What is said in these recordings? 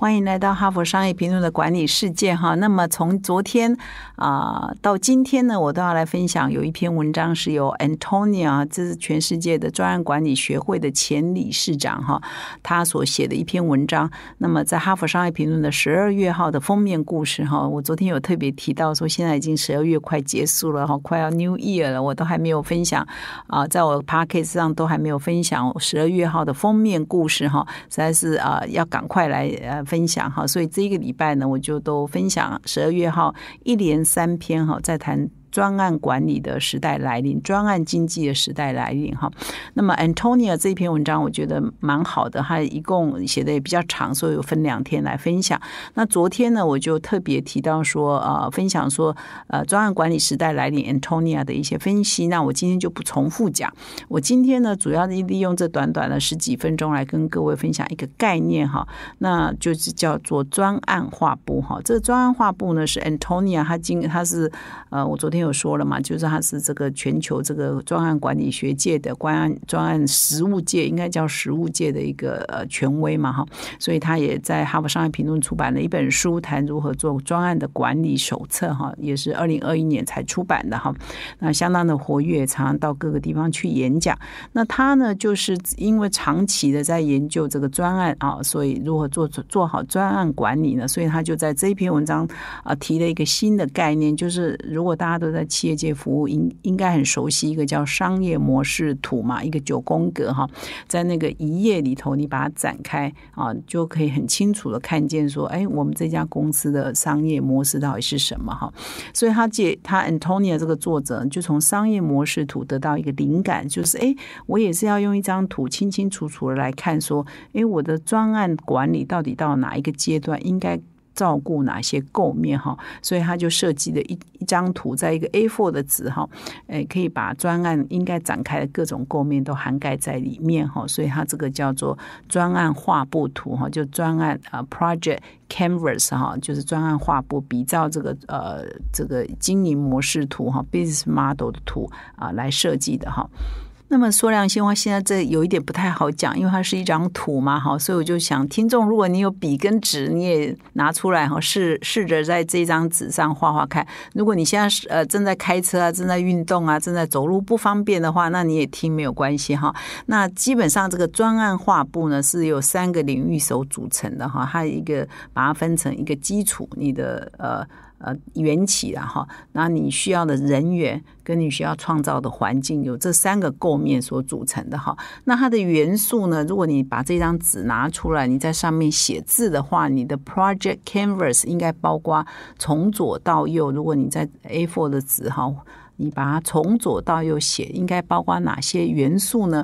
欢迎来到《哈佛商业评论》的管理世界哈。那么从昨天啊到今天呢，我都要来分享。有一篇文章是由 a n t o n i a 这是全世界的专业管理学会的前理事长哈，他所写的一篇文章。那么在《哈佛商业评论》的十二月号的封面故事哈，我昨天有特别提到说，现在已经十二月快结束了哈，快要 New Year 了，我都还没有分享啊，在我的 p a c k a g e 上都还没有分享十二月号的封面故事哈，实在是啊要赶快来呃。分享哈，所以这一个礼拜呢，我就都分享十二月哈，一连三篇哈，在谈。专案管理的时代来临，专案经济的时代来临哈。那么 Antonia 这一篇文章，我觉得蛮好的，他一共写的也比较长，所以有分两天来分享。那昨天呢，我就特别提到说，呃，分享说，呃，专案管理时代来临，Antonia 的一些分析。那我今天就不重复讲。我今天呢，主要利用这短短的十几分钟来跟各位分享一个概念哈，那就是叫做专案画布哈。这个专案画布呢，是 Antonia 他今他是呃，我昨天。没有说了嘛，就是他是这个全球这个专案管理学界的专案专案实务界，应该叫实务界的一个呃权威嘛哈，所以他也在《哈佛商业评论》出版了一本书，谈如何做专案的管理手册哈，也是二零二一年才出版的哈，那相当的活跃，常到各个地方去演讲。那他呢，就是因为长期的在研究这个专案啊，所以如何做做好专案管理呢？所以他就在这一篇文章啊提了一个新的概念，就是如果大家都在企业界服务应应该很熟悉一个叫商业模式图嘛，一个九宫格哈，在那个一页里头，你把它展开啊，就可以很清楚的看见说，哎，我们这家公司的商业模式到底是什么哈。所以他借他 Antonia 这个作者就从商业模式图得到一个灵感，就是哎，我也是要用一张图清清楚楚的来看说，哎，我的专案管理到底到哪一个阶段应该。照顾哪些构面哈，所以他就设计了一一张图，在一个 A4 的纸哈，哎，可以把专案应该展开的各种构面都涵盖在里面哈，所以它这个叫做专案画布图哈，就专案啊 project canvas 哈，就是专案画布，比照这个呃这个经营模式图哈 business model 的图啊来设计的哈。那么缩量鲜花现在这有一点不太好讲，因为它是一张图嘛，哈，所以我就想听众，如果你有笔跟纸，你也拿出来哈，试试着在这张纸上画画看。如果你现在是呃正在开车啊，正在运动啊，正在走路不方便的话，那你也听没有关系哈。那基本上这个专案画布呢，是由三个领域所组成的哈，它一个把它分成一个基础，你的呃。呃，缘起了哈。那你需要的人员跟你需要创造的环境，有这三个构面所组成的哈。那它的元素呢？如果你把这张纸拿出来，你在上面写字的话，你的 project canvas 应该包括从左到右。如果你在 A4 的纸哈，你把它从左到右写，应该包括哪些元素呢？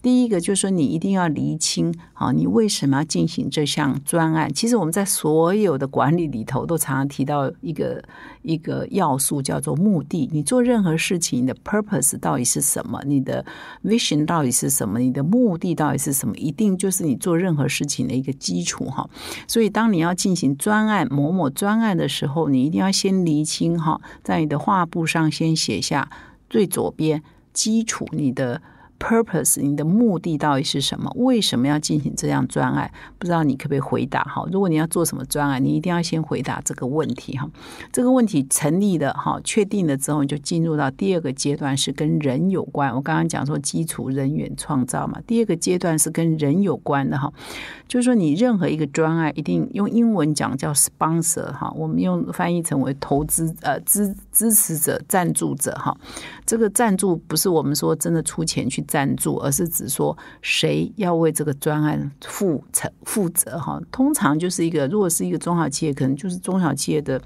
第一个就是说，你一定要厘清，哈，你为什么要进行这项专案？其实我们在所有的管理里头，都常常提到一个一个要素，叫做目的。你做任何事情的 purpose 到底是什么？你的 vision 到底是什么？你的目的到底是什么？一定就是你做任何事情的一个基础，哈。所以，当你要进行专案某某专案的时候，你一定要先厘清，哈，在你的画布上先写下最左边基础你的。Purpose，你的目的到底是什么？为什么要进行这样专案？不知道你可不可以回答哈？如果你要做什么专案，你一定要先回答这个问题哈。这个问题成立的哈，确定了之后，你就进入到第二个阶段，是跟人有关。我刚刚讲说基础人员创造嘛，第二个阶段是跟人有关的哈。就是说，你任何一个专案，一定用英文讲叫 sponsor 哈，我们用翻译成为投资呃支支持者、赞助者哈。这个赞助不是我们说真的出钱去。赞助，而是指说谁要为这个专案负责负责哈？通常就是一个，如果是一个中小企业，可能就是中小企业的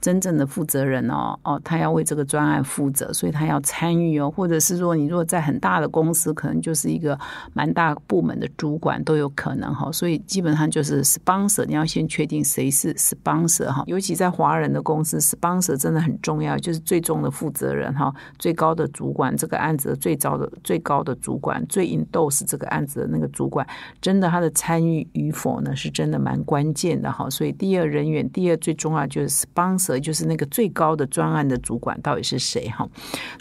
真正的负责人哦哦，他要为这个专案负责，所以他要参与哦。或者是说，你如果在很大的公司，可能就是一个蛮大部门的主管都有可能哈。所以基本上就是 sponsor，你要先确定谁是 sponsor 哈。尤其在华人的公司，sponsor 真的很重要，就是最终的负责人哈，最高的主管，这个案子最早的最高。的主管最引斗 e 这个案子的那个主管，真的他的参与与否呢，是真的蛮关键的哈。所以第二人员，第二最重要就是帮 r 就是那个最高的专案的主管到底是谁哈。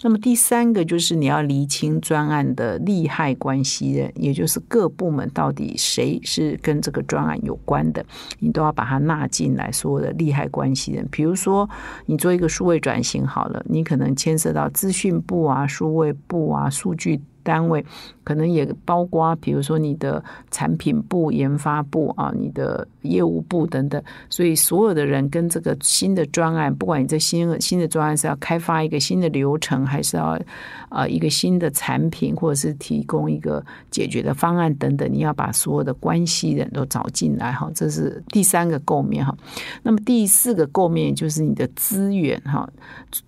那么第三个就是你要厘清专案的利害关系人，也就是各部门到底谁是跟这个专案有关的，你都要把它纳进来所有的利害关系人。比如说你做一个数位转型好了，你可能牵涉到资讯部啊、数位部啊、数据。单位可能也包括，比如说你的产品部、研发部啊，你的。业务部等等，所以所有的人跟这个新的专案，不管你这新新的专案是要开发一个新的流程，还是要啊一个新的产品，或者是提供一个解决的方案等等，你要把所有的关系人都找进来哈。这是第三个构面哈。那么第四个构面就是你的资源哈。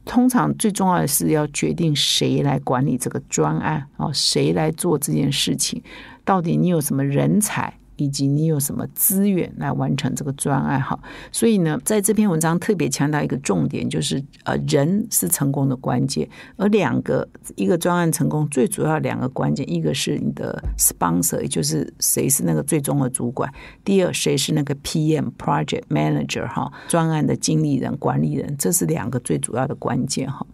通常最重要的是要决定谁来管理这个专案哦，谁来做这件事情，到底你有什么人才。以及你有什么资源来完成这个专案哈？所以呢，在这篇文章特别强调一个重点，就是呃，人是成功的关键。而两个，一个专案成功最主要两个关键，一个是你的 sponsor，也就是谁是那个最终的主管；第二，谁是那个 PM（Project Manager） 哈，专案的经理人、管理人，这是两个最主要的关键哈。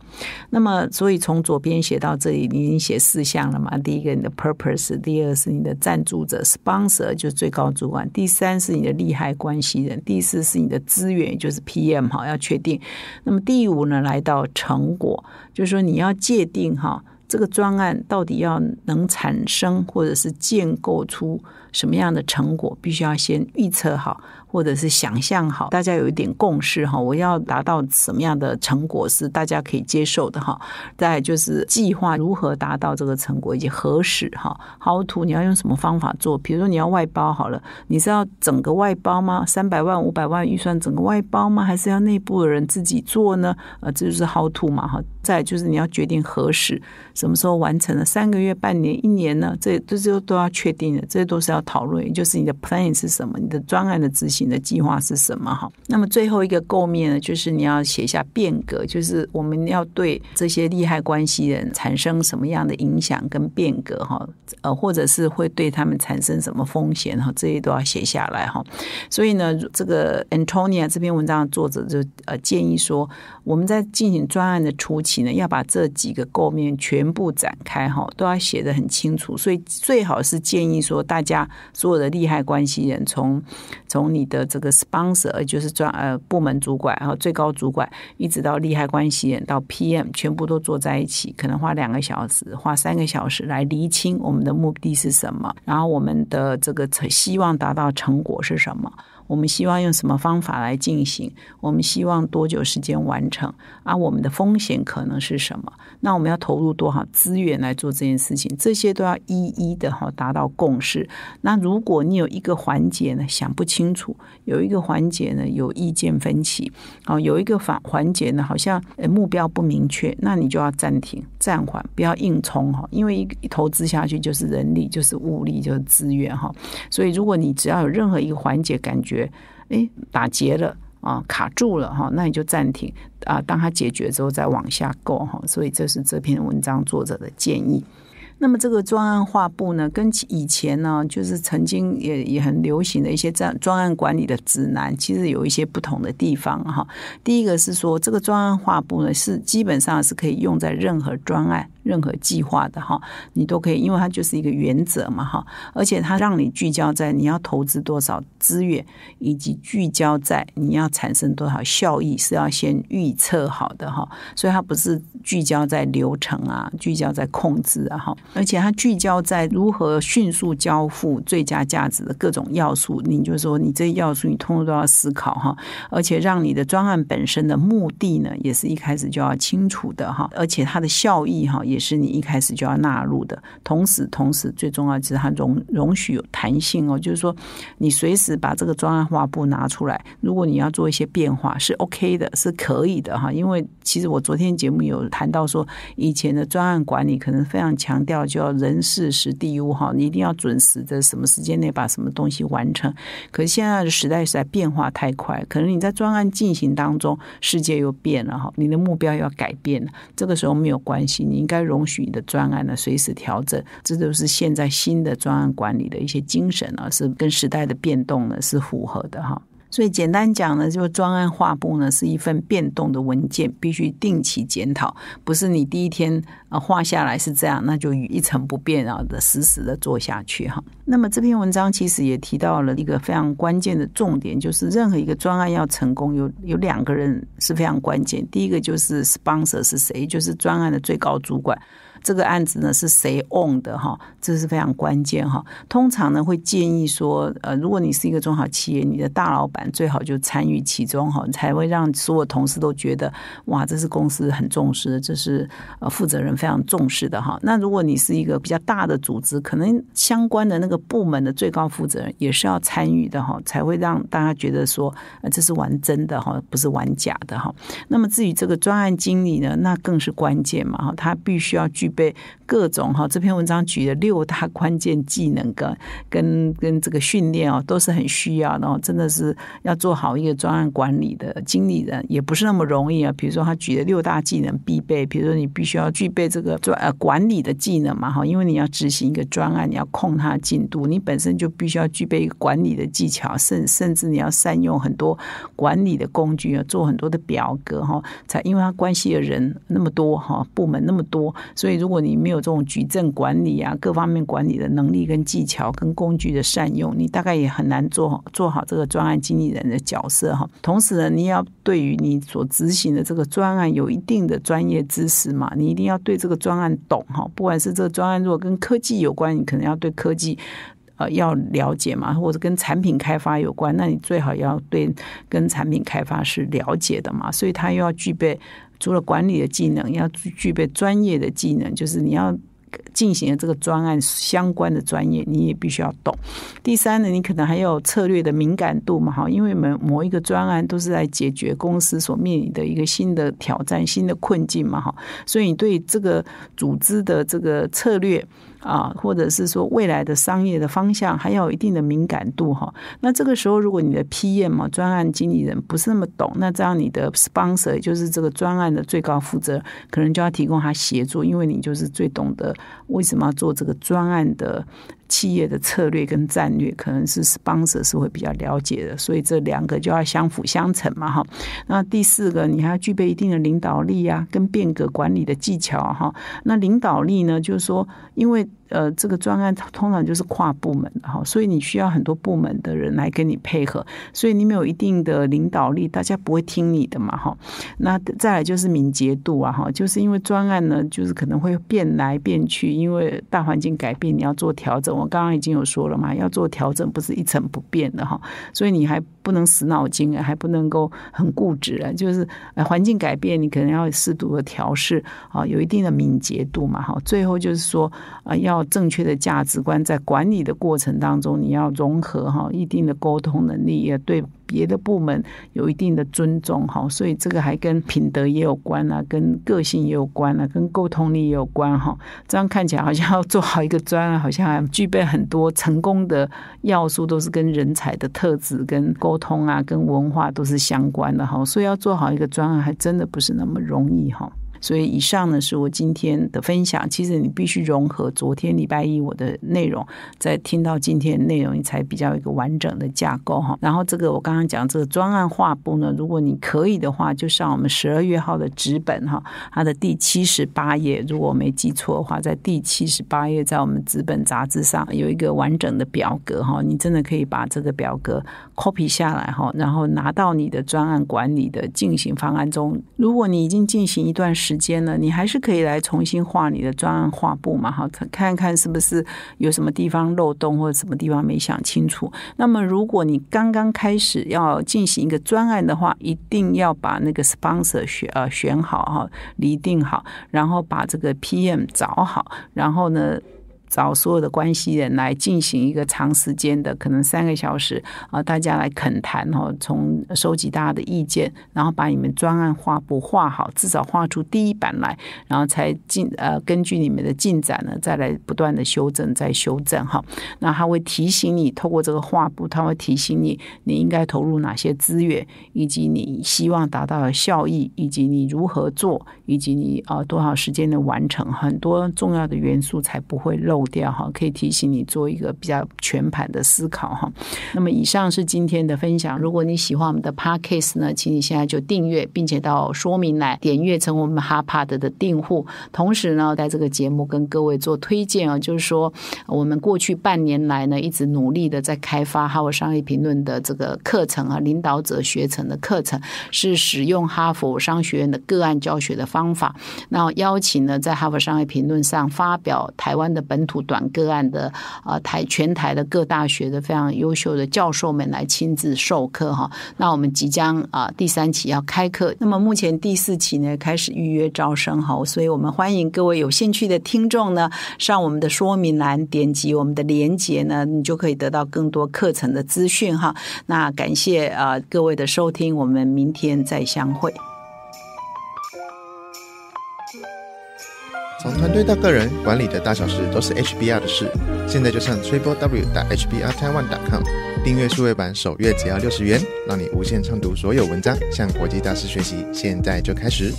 那么，所以从左边写到这里，你已经写四项了嘛？第一个，你的 purpose；第二，是你的赞助者 （sponsor），就最高主管，第三是你的利害关系人，第四是你的资源，也就是 PM 哈，要确定。那么第五呢，来到成果，就是说你要界定哈，这个专案到底要能产生或者是建构出。什么样的成果必须要先预测好，或者是想象好，大家有一点共识哈。我要达到什么样的成果是大家可以接受的哈。再就是计划如何达到这个成果以及何时哈。how to 你要用什么方法做？比如说你要外包好了，你是要整个外包吗？三百万五百万预算整个外包吗？还是要内部的人自己做呢？呃，这就是 how to 嘛哈。再就是你要决定何时什么时候完成了，三个月、半年、一年呢？这这这都要确定的，这些都是要。讨论，也就是你的 plan 是什么，你的专案的执行的计划是什么？哈，那么最后一个构面呢，就是你要写下变革，就是我们要对这些利害关系人产生什么样的影响跟变革？哈，呃，或者是会对他们产生什么风险？哈，这些都要写下来。哈，所以呢，这个 Antonia 这篇文章作者就呃建议说，我们在进行专案的初期呢，要把这几个构面全部展开，哈，都要写的很清楚。所以最好是建议说大家。所有的利害关系人，从从你的这个 sponsor，就是专呃部门主管，然后最高主管，一直到利害关系人到 PM，全部都坐在一起，可能花两个小时，花三个小时来厘清我们的目的是什么，然后我们的这个希望达到成果是什么。我们希望用什么方法来进行？我们希望多久时间完成？啊，我们的风险可能是什么？那我们要投入多少资源来做这件事情？这些都要一一的哈达到共识。那如果你有一个环节呢想不清楚，有一个环节呢有意见分歧，哦，有一个环环节呢好像目标不明确，那你就要暂停暂缓，不要硬冲哈，因为一投资下去就是人力就是物力就是资源哈。所以如果你只要有任何一个环节感觉，哎，打结了啊，卡住了哈，那你就暂停啊。当它解决之后，再往下购哈。所以这是这篇文章作者的建议。那么这个专案画布呢，跟以前呢，就是曾经也也很流行的一些专专案管理的指南，其实有一些不同的地方哈。第一个是说，这个专案画布呢，是基本上是可以用在任何专案。任何计划的哈，你都可以，因为它就是一个原则嘛哈，而且它让你聚焦在你要投资多少资源，以及聚焦在你要产生多少效益是要先预测好的哈，所以它不是聚焦在流程啊，聚焦在控制啊哈，而且它聚焦在如何迅速交付最佳价值的各种要素，你就说你这要素你通通都要思考哈，而且让你的专案本身的目的呢，也是一开始就要清楚的哈，而且它的效益哈。也是你一开始就要纳入的。同时，同时，最重要是它容容许有弹性哦，就是说，你随时把这个专案画布拿出来，如果你要做一些变化，是 OK 的，是可以的哈。因为其实我昨天节目有谈到说，以前的专案管理可能非常强调就要人事是地物哈，你一定要准时的什么时间内把什么东西完成。可是现在的时代在变化太快，可能你在专案进行当中，世界又变了哈，你的目标要改变了，这个时候没有关系，你应该。容许你的专案呢随时调整，这都是现在新的专案管理的一些精神啊，是跟时代的变动呢是符合的哈。所以简单讲呢，就专案画布呢是一份变动的文件，必须定期检讨，不是你第一天啊画下来是这样，那就一成不变啊的死死的做下去哈。那么这篇文章其实也提到了一个非常关键的重点，就是任何一个专案要成功，有有两个人是非常关键，第一个就是 sponsor 是谁，就是专案的最高主管。这个案子呢是谁 on 的哈，这是非常关键哈。通常呢会建议说，呃，如果你是一个中小企业，你的大老板最好就参与其中哈，才会让所有同事都觉得哇，这是公司很重视的，这是呃负责人非常重视的哈。那如果你是一个比较大的组织，可能相关的那个部门的最高负责人也是要参与的哈，才会让大家觉得说，呃，这是玩真的哈，不是玩假的哈。那么至于这个专案经理呢，那更是关键嘛哈，他必须要具被。各种哈，这篇文章举的六大关键技能跟跟跟这个训练哦，都是很需要。的哦，真的是要做好一个专案管理的经理人，也不是那么容易啊。比如说他举的六大技能必备，比如说你必须要具备这个专呃管理的技能嘛哈，因为你要执行一个专案，你要控他进度，你本身就必须要具备一个管理的技巧，甚甚至你要善用很多管理的工具，啊，做很多的表格哈，才因为他关系的人那么多哈，部门那么多，所以如果你没有这种矩阵管理啊，各方面管理的能力跟技巧跟工具的善用，你大概也很难做做好这个专案经理人的角色哈。同时呢，你要对于你所执行的这个专案有一定的专业知识嘛，你一定要对这个专案懂哈。不管是这个专案若跟科技有关，你可能要对科技呃要了解嘛，或者跟产品开发有关，那你最好要对跟产品开发是了解的嘛。所以，他又要具备。除了管理的技能，要具备专业的技能，就是你要进行这个专案相关的专业，你也必须要懂。第三呢，你可能还有策略的敏感度嘛，哈，因为每某一个专案都是在解决公司所面临的一个新的挑战、新的困境嘛，哈，所以你对这个组织的这个策略。啊，或者是说未来的商业的方向，还要有一定的敏感度哈。那这个时候，如果你的 PM 专案经理人不是那么懂，那这样你的 sponsor，也就是这个专案的最高负责，可能就要提供他协助，因为你就是最懂得为什么要做这个专案的。企业的策略跟战略可能是 sponsor 是会比较了解的，所以这两个就要相辅相成嘛哈。那第四个，你还要具备一定的领导力啊，跟变革管理的技巧哈。那领导力呢，就是说，因为。呃，这个专案通常就是跨部门哈，所以你需要很多部门的人来跟你配合，所以你没有一定的领导力，大家不会听你的嘛哈。那再来就是敏捷度啊哈，就是因为专案呢，就是可能会变来变去，因为大环境改变，你要做调整。我刚刚已经有说了嘛，要做调整，不是一成不变的哈，所以你还不能死脑筋，还不能够很固执啊，就是环境改变，你可能要适度的调试啊，有一定的敏捷度嘛哈。最后就是说啊，要正确的价值观在管理的过程当中，你要融合哈一定的沟通能力，也对别的部门有一定的尊重哈。所以这个还跟品德也有关啊，跟个性也有关啊，跟沟通力也有关哈。这样看起来好像要做好一个专案，好像还具备很多成功的要素，都是跟人才的特质、跟沟通啊、跟文化都是相关的哈。所以要做好一个专案，还真的不是那么容易哈。所以以上呢是我今天的分享。其实你必须融合昨天礼拜一我的内容，在听到今天内容，你才比较一个完整的架构哈。然后这个我刚刚讲这个专案画布呢，如果你可以的话，就像我们十二月号的纸本哈，它的第七十八页，如果我没记错的话，在第七十八页在我们纸本杂志上有一个完整的表格哈。你真的可以把这个表格 copy 下来哈，然后拿到你的专案管理的进行方案中。如果你已经进行一段时，时间呢，你还是可以来重新画你的专案画布嘛，哈，看看看是不是有什么地方漏洞或者什么地方没想清楚。那么，如果你刚刚开始要进行一个专案的话，一定要把那个 sponsor 选呃选好哈，拟定好，然后把这个 PM 找好，然后呢。找所有的关系人来进行一个长时间的，可能三个小时啊，大家来恳谈哈，从收集大家的意见，然后把你们专案画布画好，至少画出第一版来，然后才进呃，根据你们的进展呢，再来不断的修正，再修正哈。那他会提醒你，透过这个画布，他会提醒你，你应该投入哪些资源，以及你希望达到的效益，以及你如何做，以及你呃多少时间的完成，很多重要的元素才不会漏。调哈，可以提醒你做一个比较全盘的思考哈。那么以上是今天的分享。如果你喜欢我们的 podcast 呢，请你现在就订阅，并且到说明来点阅成我们哈 pod 的订户。同时呢，在这个节目跟各位做推荐啊，就是说我们过去半年来呢，一直努力的在开发哈佛商业评论的这个课程啊，领导者学程的课程是使用哈佛商学院的个案教学的方法，那邀请呢，在哈佛商业评论上发表台湾的本土。短个案的啊台全台的各大学的非常优秀的教授们来亲自授课哈，那我们即将啊第三期要开课，那么目前第四期呢开始预约招生哈，所以我们欢迎各位有兴趣的听众呢上我们的说明栏点击我们的链接呢，你就可以得到更多课程的资讯哈。那感谢啊各位的收听，我们明天再相会。从团队到个人，管理的大小事都是 HBR 的事。现在就上 TripleW 打 HBRTaiwan.com，订阅数位版，首月只要六十元，让你无限畅读所有文章，向国际大师学习。现在就开始。